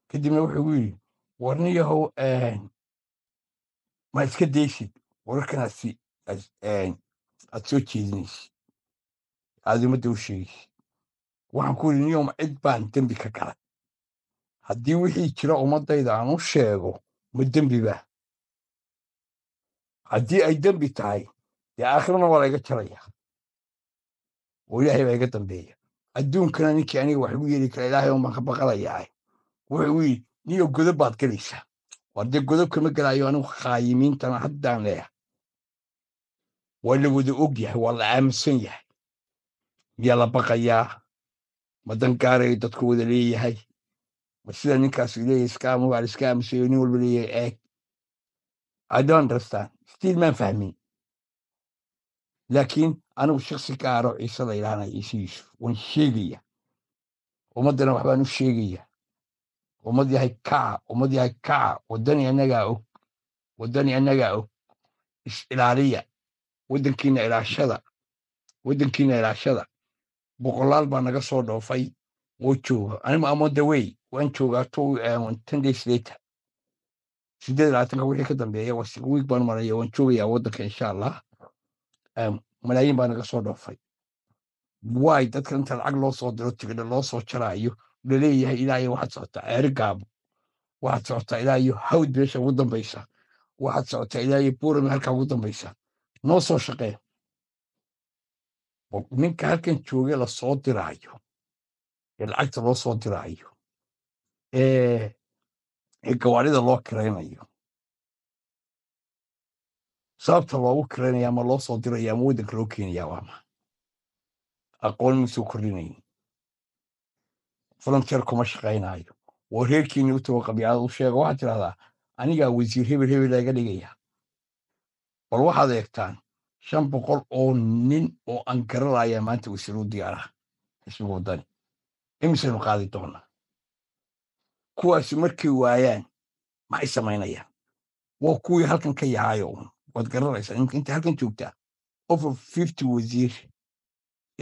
kadibna wuxuu igu yidhi warniyahow ma iska daysid wararkanaasi aad soo jeedinaysi aad ummadda u sheegaysi waxaan ku yidhi niyom cid baan dembi ka galay haddii wixii jira ummaddayda aan u sheego ma dembiba haddii ay dembi tahay dee aakhirana waa layga jaraya oo ilaahay baa iga dambeeya adduunkana ninkii aniga wax igu yeeli kara ilaahay un ka baqalayahay wuxuu yidhi niyo godo baad galaysaa war godobkama galaayo anigu khaayimiintana haddaan leeyahay waa la wada og yahay waa la aaminsan yahay miyaa la baqayaa ma dan gaaray dadku wada leeyahay ma sida ninkaas leeyahay iska ama iska aaminsanyo nin walba leeyahay eeg i don't understand stiil maan fahmin laakiin anigu shaksi gaaro ciise la yidhaahna ciise yuusuf waan sheegaya ummaddana waxbaan u sheegaya umad yahay kaca umad yahay kaca wadani annagaa og wadani anagaa og is-ilaaliya wadankiina ilaashada wadankiina ilaashada boqolaal baa naga soo dhoofay oo jooga anima amon the way waan joogaa two eh, ten days later sideed labaatanka wixii ka dambeeya wiig baan maraya waan joogayaa waddanka insha allah malaayiin baa naga soo dhoofay waay dadka inta lacag loo soo diro tigidha loo soo jaraayo laleeyahay ilaahay waxaad socotaa ceeri gaabo waxaad socotaa ilaahayo hawd meesha ugu dambaysa waxaad socotaa ilaahayo buurame halkaa ugu dambaysa noo soo shaqee ninka halkan joogee lasoo diraayo ee lacagta loo soo diraayo ee gawaarida loo kiraynayo sababta loogu kiraynaya ama loo soo diraya ama waddanka loo keenaya waama aqoon muusuu kordhinayn frontier kuma shaqaynayo wo reerkiini utabo qabyaalad u sheega waxaad tidhahdaa anigaa wasiir hebel hebela iga dhigaya bal waxaad eegtaan shan boqol oo nin oo aan garanaaya maanta wasiiru diyaaraha xisbiga waddani imisaynu qaadi doonaa kuwaasi markay waayaan maxay samaynayaan waa kuwii halkan ka yahaayo un waad garanaysaa inta halkan joogtaa over fifty wasiir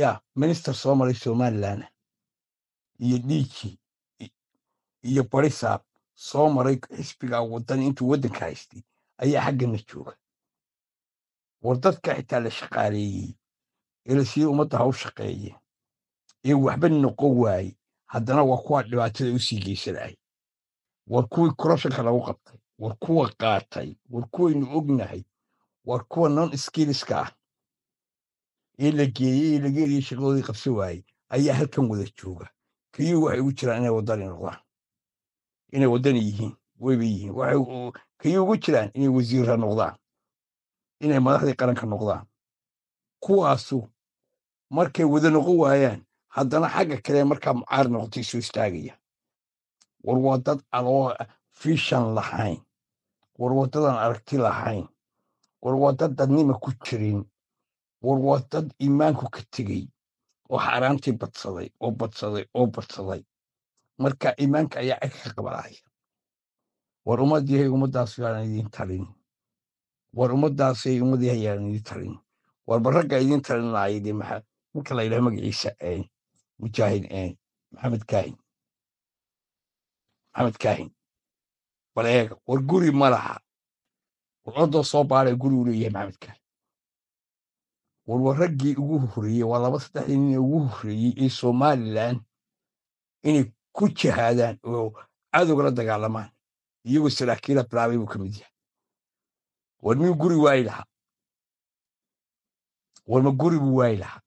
ya minister soomali somalilanna iyo dhiigii iyo barisaab soo maray xisbiga wadan intuu waddanka haystay ayaa xaggana jooga war dadka xitaa la shaqaaleeyey ee lasii ummadda haw shaqeeye ee waxba noqon waaye haddana waa kuwa dhibaatada u sii geysanahay war kuwii koroshanka lagu qabtay war kuwa qaatay war kuwaynu ognahay war kuwa non skiliska ah ee la geeyey ee lageeliya shaqadoodii qabsa waaye ayaa halkan wada jooga kiyugu waxay ugu jiraan inay wadani noqdaan inay waddani yihiin weyba yihiin kiyy ugu jiraan inay wasiirra noqdaan inay madaxdii qaranka noqdaan kuwaasu markay wada noqon waayaan haddana xagga kale markaa mucaar noqotay soo istaagaya war waa dad aloo fiishan lahayn war waa dadan aragti lahayn war waa dad dadnima ku jirin war waa dad iimaanku ka tegay oo xaaraantii badsaday oo badsaday oo badsaday marka imaanka ayaa ceg ka qabanaya war ummadii ummaddaasi yaanan idiin talin war ummaddaasi ummadii hayaanan idiin talin warba ragga idiin talinaydi maxaa ninka la yidhaha magaciisa een mujaahid een maxamed kaahin maxamed kaahin bal eega war guri ma laha war codoo soo baaray guri u leeyahay maxamed kaahin warwar raggii ugu horreeyey waa laba saddexdii nin ugu horreeyey ee somalilan inay ku jihaadaan oo cadowgala dagaalamaan iyagoo saraakiila bilaabay buu ka mid yahay war miyuu guri waayi lahaa warma guri buu waayi lahaa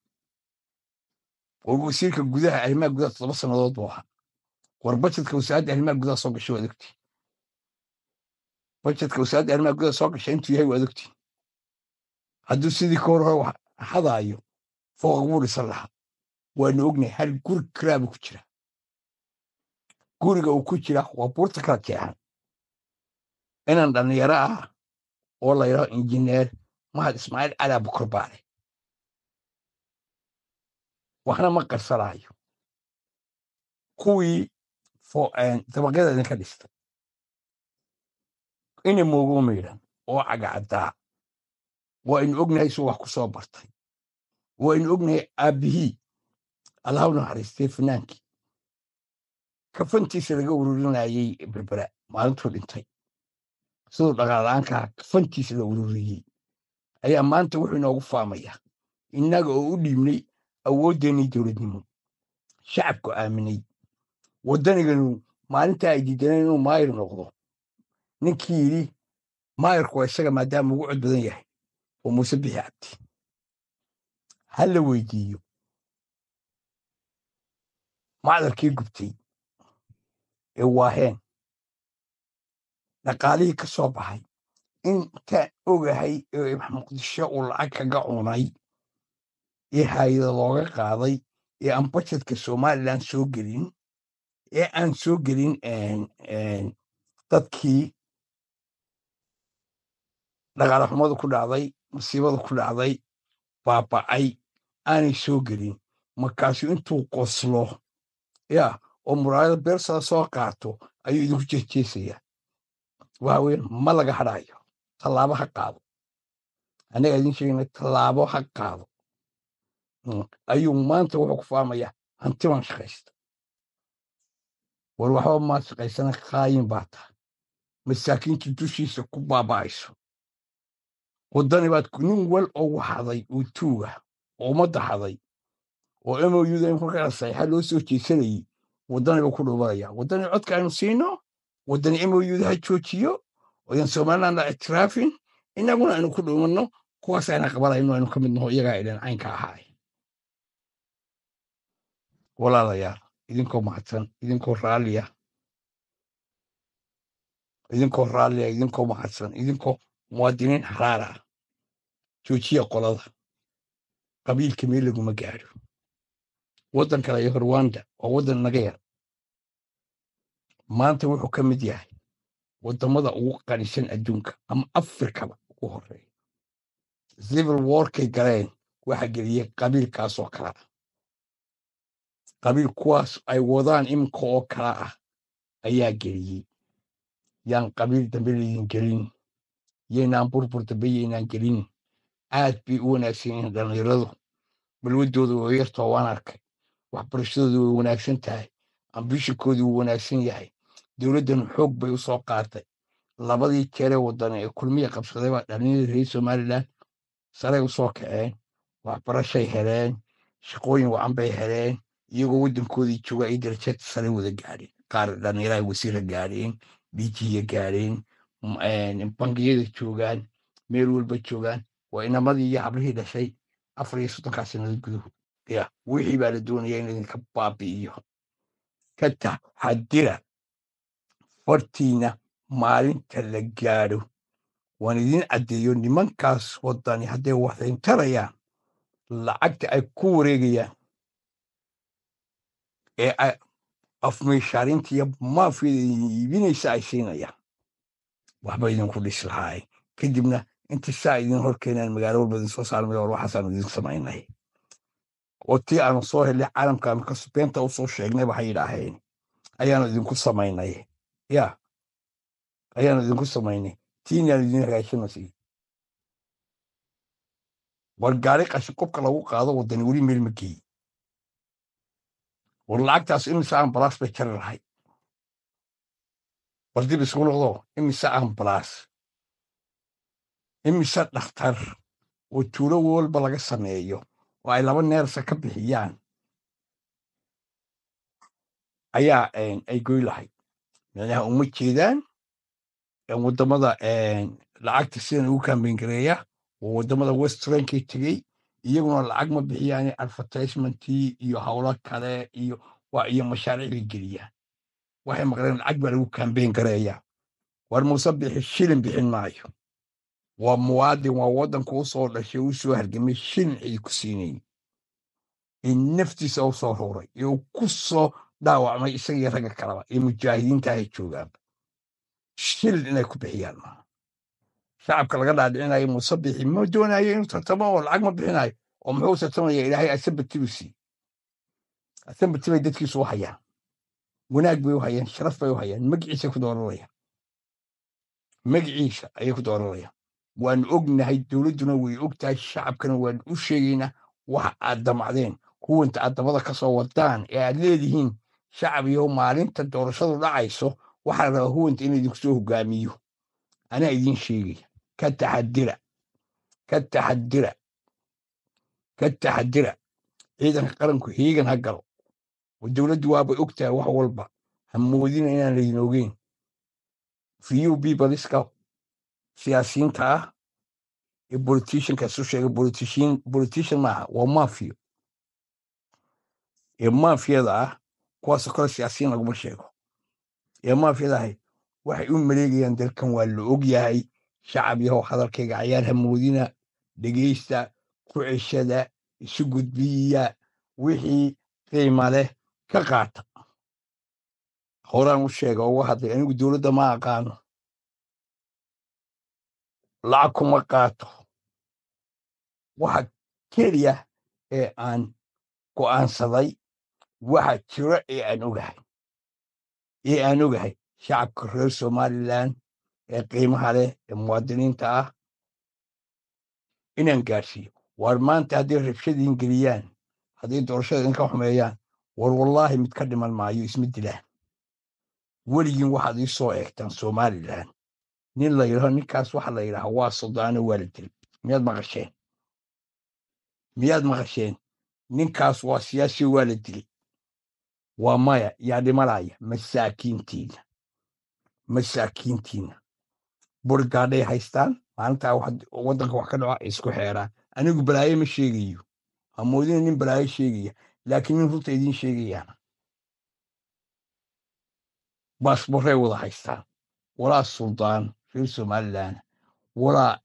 war wasiirka gudaha arrimaha gudaha toddoba sannadood buu ahaa war bajetka wasaaradda arrimaha gudaha soo gashay waa adogtii bajetka wasaaradda arrimaha gudaha soo gashay intuu yahay waa adogtii hadduu sidii ka hor hore hadaayo fooqa buu dhisan lahaa waanu ognahay hal guri kalaaba ku jira guriga uu ku jira waa buurta kala jeexan inaan dhallinyaro ah oo la yidhaho injineer mahad ismaaciil calaa bukurbaale waxna ma qarsanaayo kuwii dabaqyada idinka dhistay ina mooguumiidhan oo cagacaddaa waa inu ognahay suu wax ku soo bartay waynu ognahay aabihii allah u naxariistay fanaankii kafantiisa laga ururinayey berbera maalintuu dhintay siduu dhagaala-aankaa kafantiisa la ururiyey ayaa maanta wuxuu inoogu faamaya innaga oo u dhiibnay awooddeenii dowladnimo shacabku aaminay waddaniganu maalintaa ay diidaneen inuu maayir noqdo ninkii yidhi maayirku waa isaga maadaama ugu cod badan yahay oo muuse bixi cabdi ha la weydiiyo macdalkii gubtay ee waaheen dhaqaalihii ka soo baxay intaan ogahay ee muqdisho uu lacag kaga cunay ee haayada looga qaaday ee aan bajedka somalilan soo gelin ee aan soo gelin dadkii dhaqaale xumadu ku dhacday masiibada ku dhacday baaba'ay aanay soo gelin markaasu intuu qoslo ya oo muraayada beersaa soo qaato ayuu idinku jeejeesayaa waaweyn ma laga hadhaayo tallaabo ha qaado annagaa idin sheegna tallaabo ha qaado mm, ayuu maanta wuxuu ku faamayaa hanti baan shaqaysta war waxba maa shaqaysana khaayin baa taa masaakiintu dushiisa ku baaba'ayso waddani baad nin wal oo waxday uu tuuga uma daxaday oo mouda in markaa saxiixa loo soo jeedsanayey waddanayuu ku dhuumanaya wadani codka aynu siino waddani mouda ha joojiyo somalilan la ictiraafin inaguna aynu ku dhuumanno kuwaas ayna qabanayno aynu ka mid naho iyagaa idhan caynka ahaay walaalayaal idinkoo macadsan idinkoo raalliya idinkoo raalliya idinkoo macadsan idinkoo muwaadiniin xaraara joojiya qolada qabiilka meelaguma gaaro waddan kale iyo rwanda waa waddan naga yar maanta wuxuu ka mid yahay waddamada ugu qanisan adduunka ama afrikaba ugu horeeya civil warkay galeen waxaa geliyey qabiilkaasoo kala ah qabiil kuwaas ay wadaan iminka oo kala ah ayaa geliyey yaan qabiil dambe laydin gelin yaynaan burbur dambe yaynaan gelin aad bay u wanaagsan yihiin dhallinyaradu balwadooda waa yartoo waan arkay waxbarashadoodu way wanaagsan tahay ambishinkoodu wuu wanaagsan yahay dowladdan xoog bay u soo qaatay labadii jeeree wadan ee kulmiya qabsaday baa dhallinyaradii reer somalilan saray u soo kaceen waxbarashay heleen shaqooyin wacan bay heleen iyagoo waddankoodii jooga ay darajad sare wada gaadheen qaar dhallinyaraha wasiira gaadheen bijiya gaadheen bangiyada joogaan meel walba joogaan waa inamadii iyo hablihii dhashay afar iyo soddonkaasinada sannadood gudahood ya wixii baa la doonaya in idinka baabi'iyo ka taxadira fartiina maalinta la gaaro waan idin caddeeyo nimankaas waddani hadday waxintarayaan lacagta ay ku wareegayaan ee afmiishaarinta iyo maafiyada iibinaysa ay siinayaan waxba idinku dhis lahaay kadibna intii saa idin horkeenaan magaalo walba idin soo saarnay war waxaasaan idinku samaynay oo tii aanu soo helnay caalamka markaasu beenta u soo sheegnay waxay yidhaaheen ayaanu idinku samaynay ya ayaanu idinku samaynay tiinaanu idin hagaajinasi war gaari qashinqubka lagu qaado wadani weli meel ma geey war lacagtaas imise aan balaas bay jari lahay war dib isku noqdo imise aan balaas imise dhakhtar oo tuulo walba laga sameeyo oo ay laba neersa ka bixiyaan ayaa ay goy lahayd micnaha uma jeedaan wadamada lacagta sidan ugu kambengareeya oo wadamada westranka tegey iyaguna lacag ma bixiyaan advertisementii iyo howlo kale iyo iyo mashaariicbay geliyaan waxay maqleen lacag baa lagu kambengareeyaa war muuse bixi shilin bixin maayo waa muwaadin waa waddanka u soo dhashay u soo hargemay shincii ku siinayay in naftiisa u soo ruuray ee uu ku soo dhaawacmay isagii ragga kaleba ee mujaahidiintahay joogaanba shil inay ku bixiyaan maaha shacabka laga dhaadhicinayo musabixi ma doonayo inuu tartamo oo lacag ma bixinayo oo muxuu tartamaya ilaahay asambatibuu asambatibay dadkiisu u hayaan wanaag bay u hayaan sharaf bay u hayaan magiciisa ku dooranayaan magiciisa ayay ku dooranayaan waan ognahay dowladduna way ogtahay shacabkana waan u sheegaynaa wax aad damacdeen kuwanta aad damada ka soo wadaan ee aad leedihiin shacab iyo maalinta doorashadu dhacayso waxaa la rabaa huwanta in idinku soo hogaamiyo anaa idiin sheegaya ka taxadira ka taxadira ka taxadira ciidanka qaranku hiigan ha galo oo dowladdu waabay ogtahay wax walba ha moodina inaan laydin ogeyn v u siyaasiyiinta ah ee politiciankasu sheega bolitishan maaha waa mafiyo ee mafiyada ah kuwaas kole siyaasiyiin laguma sheego ee mafiyada waxay u maleegayaan dalkan waa la ogyahay shacab yahow hadalkayga cayaar hamoodina dhegaysta ku ceshada isu gudbiya wixii qiima leh ka qaata horaan u sheega ugu hadlay anigu dowladda ma aqaano lacag kuma qaato waxa keliya ee aan go'aansaday waxa jiro ee aan ogahay ee aan ogahay shacabka reer somaliland ee qiimaha leh ee muwaadiniinta ah inaan gaadhsiiyo waar maanta hadday rabshadiin geliyaan hadday doorashada ka xumeeyaan war wallaahi mid ka dhiman maayo isma dilaan weligiin waxaad ii soo eegtaan somaliland nin la yidhaho ninkaas waxa la yidhaha waa sudaano waa la dilay miyaad maqasheen miyaad maqasheen ninkaas waa siyaasiyo waa la dilay waa maya yaa dhimanaya masaakiintiina masaakiintiina burgaadhay haystaan maalintaa waddanka wax ka dhaco isku xeeraan anigu balaayo ma sheegayo hamoodina nin balaayo sheegaya laakiin nin runta idiin sheegayaana baasborey wada haystaan walaa suldaan reer somaliland walaa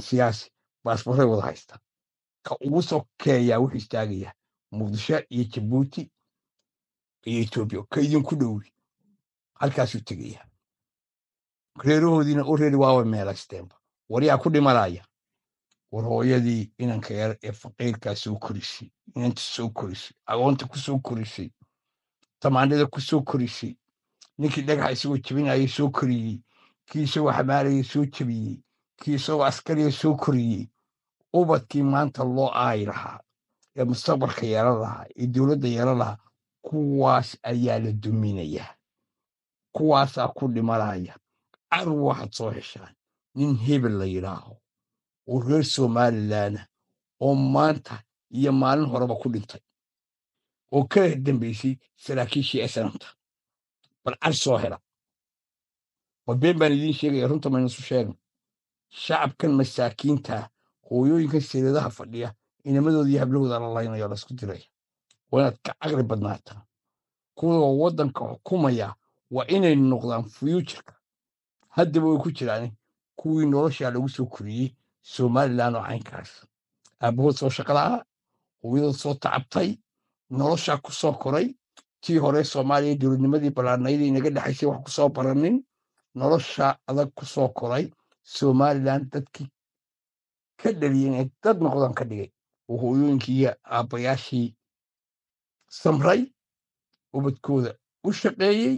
siyaasi baasbaray wada haysta ka ugu sokeeya wuxuu istaagaya muqdisho iyo jabuuti iyo etoobiya ka idinku dhowi halkaasuu tegaya reerahoodiina oredi waawa meelaysteenba waryaa ku dhimanaya war hooyadii inanka yar ee faqiirkaa soo korisay inanta soo korisay agoonta ku soo korisay tamaandhada ku soo korisay ninkii dhagaxa isagoo jebinaya soo koriyey kii isagoo xabaaraya soo jebiyey kii isagoo askariya soo koriyey ubadkii maanta loo aayi lahaa ee mustaqbalka yeelan lahaa ee dowladda yeelan lahaa kuwaas ayaa la duminaya kuwaasaa ku dhimanaya caruw waxaad soo heshaan nin hebel la yidhaaho oo reer somalilanah oo maanta iyo maalin horeba ku dhintay oo ka dambaysay saraakiishii asnamta bal car soo hela war baan idiin sheegaya runta maynasu sheegna shacabkan masaakiinta hooyooyinkan seeladaha fadhiya inamadooda iyo hablahooda ala laynaya laysku diraya waa inaad ka caqli badnaataa kuwa waddanka xukumaya waa inay noqdaan fuyuujarka haddaba way ku jiraan kuwii noloshaa lagu soo koriyey somalilan oo caynkaas aabbahood soo shaqala'aa hooyadood soo tacabtay noloshaa ku soo koray tii hore soomaaliya dowladnimadii ballaanayd inaga dhexaysay wax kusoo soo barannin nolosha adag ku soo koray somalilan dadkii ka dhaliyey ee dad noqdan ka dhigay oo hooyooyinkiiyo aabbayaashii samray ubadkooda u shaqeeyey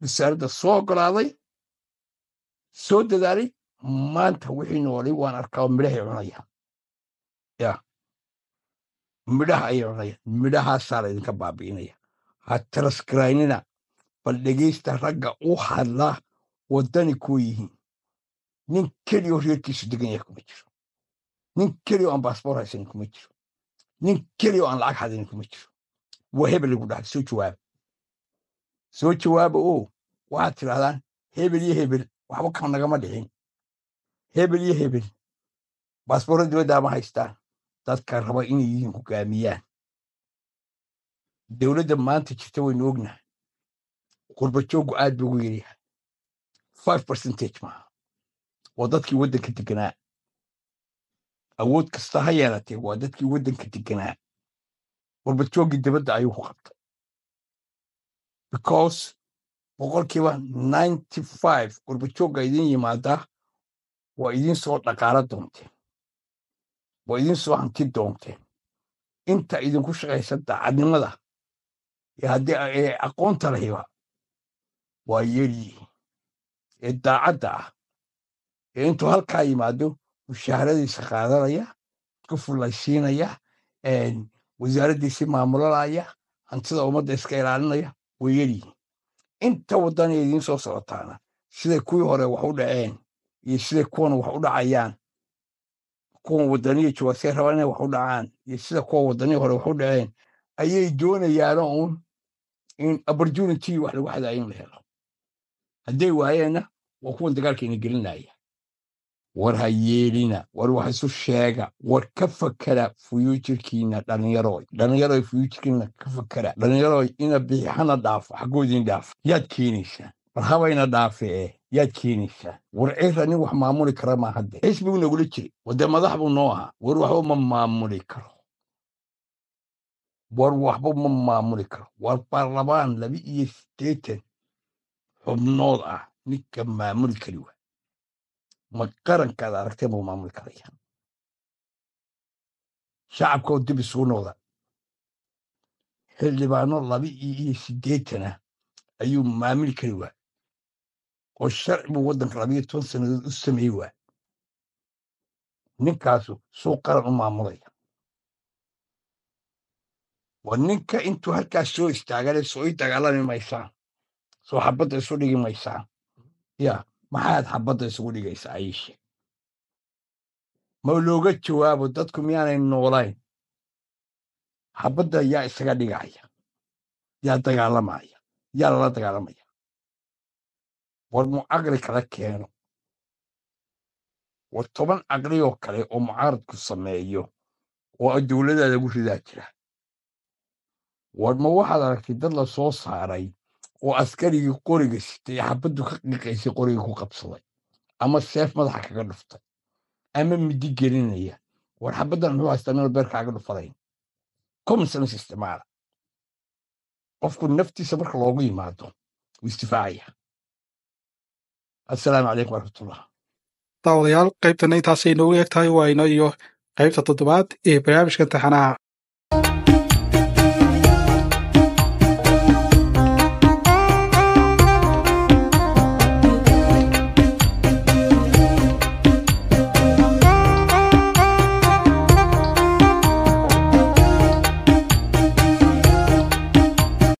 wasaaradda soo ogolaaday soo dadaalay maanta wixii noolay waan arkaa midhahay cunayaan ya midhaha ayay cunayaan midhahaasaa la idinka baabi'inaya ha tarasgaraynina bal baldhegaysta ragga u hadla waddani kuu yihiin nin kelioo reerkiisu degan yahay kuma jiro nin kelioo aan basboor haysanin kuma jiro nin kelioo aan lacag hadanin kuma jiro waa hebel lagu dhahay soo jawaaba soo jawaaba oo waxaad tidhahdaan hebel iyo hebel waxba kama nagama dhicin hebel iyo hebel baasboorra dibadda ama haystaan dadka raba inay yihiin hogaamiyaan dowladda maanta jirta waynu ognahay qurbajoogu aad bu ugu yaryahay five percentage maaha waa dadkii waddanka deganaa awood kasta ha yeelatee waa dadkii waddanka deganaa qurbajooggii dibadda ayuu ku qabtay because boqolkiiba ninety five qurbajoogga idin yimaadaa waa idin soo dhaqaala doonteen waa idin soo hanti doonteen inta idinku shaqaysa daacadnimada iyo haddii aqoonta lahiba waa yeedhyi ee daacadda ah ee intuu halkaa yimaado mushaharadiisa qaadanaya isku fulaysiinaya wasaaraddiisi maamulanaya hantida ummadda iska ilaalinaya waa yeedhyi inta waddan ee idiin soo socotaana siday kuwii hore wax u dhaceen iyo siday kuwana wax u dhacayaan kuwa waddaniya jawaasiya rabaan inay wax u dhacaan iyo sida kuwa waddaniya hore wax u dhaceen ayay doonayaana uun in opportunity wax lagu xadaayin la helo hadday waayeenna waa kuwan dagaalkeena gelinaaya war ha yeelina war wax isu sheega war ka fakara fuyuujirkiina dhallinyaroy dhallinyaroy fuyuujirkiina ka fakara dhallinyaroy ina biixana dhaafo xaggoodiin dhaafo yaad keenaysaan war habayna dhaafee yaad keenaysaan war cira nin wax maamuli kara maa hadde cis buu nagula jiri wadee madax buu noo ahaa war waxba ma maamuli karo war waxba ma maamuli karo war baarlamaan laba iyo siddeetan xubnood ah ninka maamuli kari waa ma qarankaad aragtee buu maamuli karaya shacabkoo dib isugu noqda xildhibaano laba iyo siddeetana ayuu maamuli kari waa oo sharci buu waddanka labaiyo toban sannadood u sameey waa ninkaasu suu qaran u maamulaya waa ninka intuu halkaas soo istaagane soo i dagaalami maysaan soo xabadda isu dhigi maysaa ya maxaad xabadda isugu dhigaysaa aiishe ma looga jawaabo dadku miyaanay noolayn xabadda yaa isaga dhigaya yaa dagaalamaya yaa lala dagaalamaya war mu caqli kala keeno war toban caqliyoo kale oo mucaaradku sameeyo oo dowladaada gu ridaa jira war ma waxaad aragtay dad la soo saaray oo askarigii qoriga sitay xabaddu ka qiiqaysay qoriga ku qabsaday ama seef madaxa kaga dhuftay ama midi gelinaya war xabaddan muxuu haystaa meel beer kaaga dhufanayn common isticmaala qofku naftiisa marka loogu yimaado wuu istifaacaya assalaamu calaykum waraxmatullah daawadayaal qaybtana intaasay noogu eeg tahay waa ino iyo qaybta toddobaad ee barnaamijka taxanaha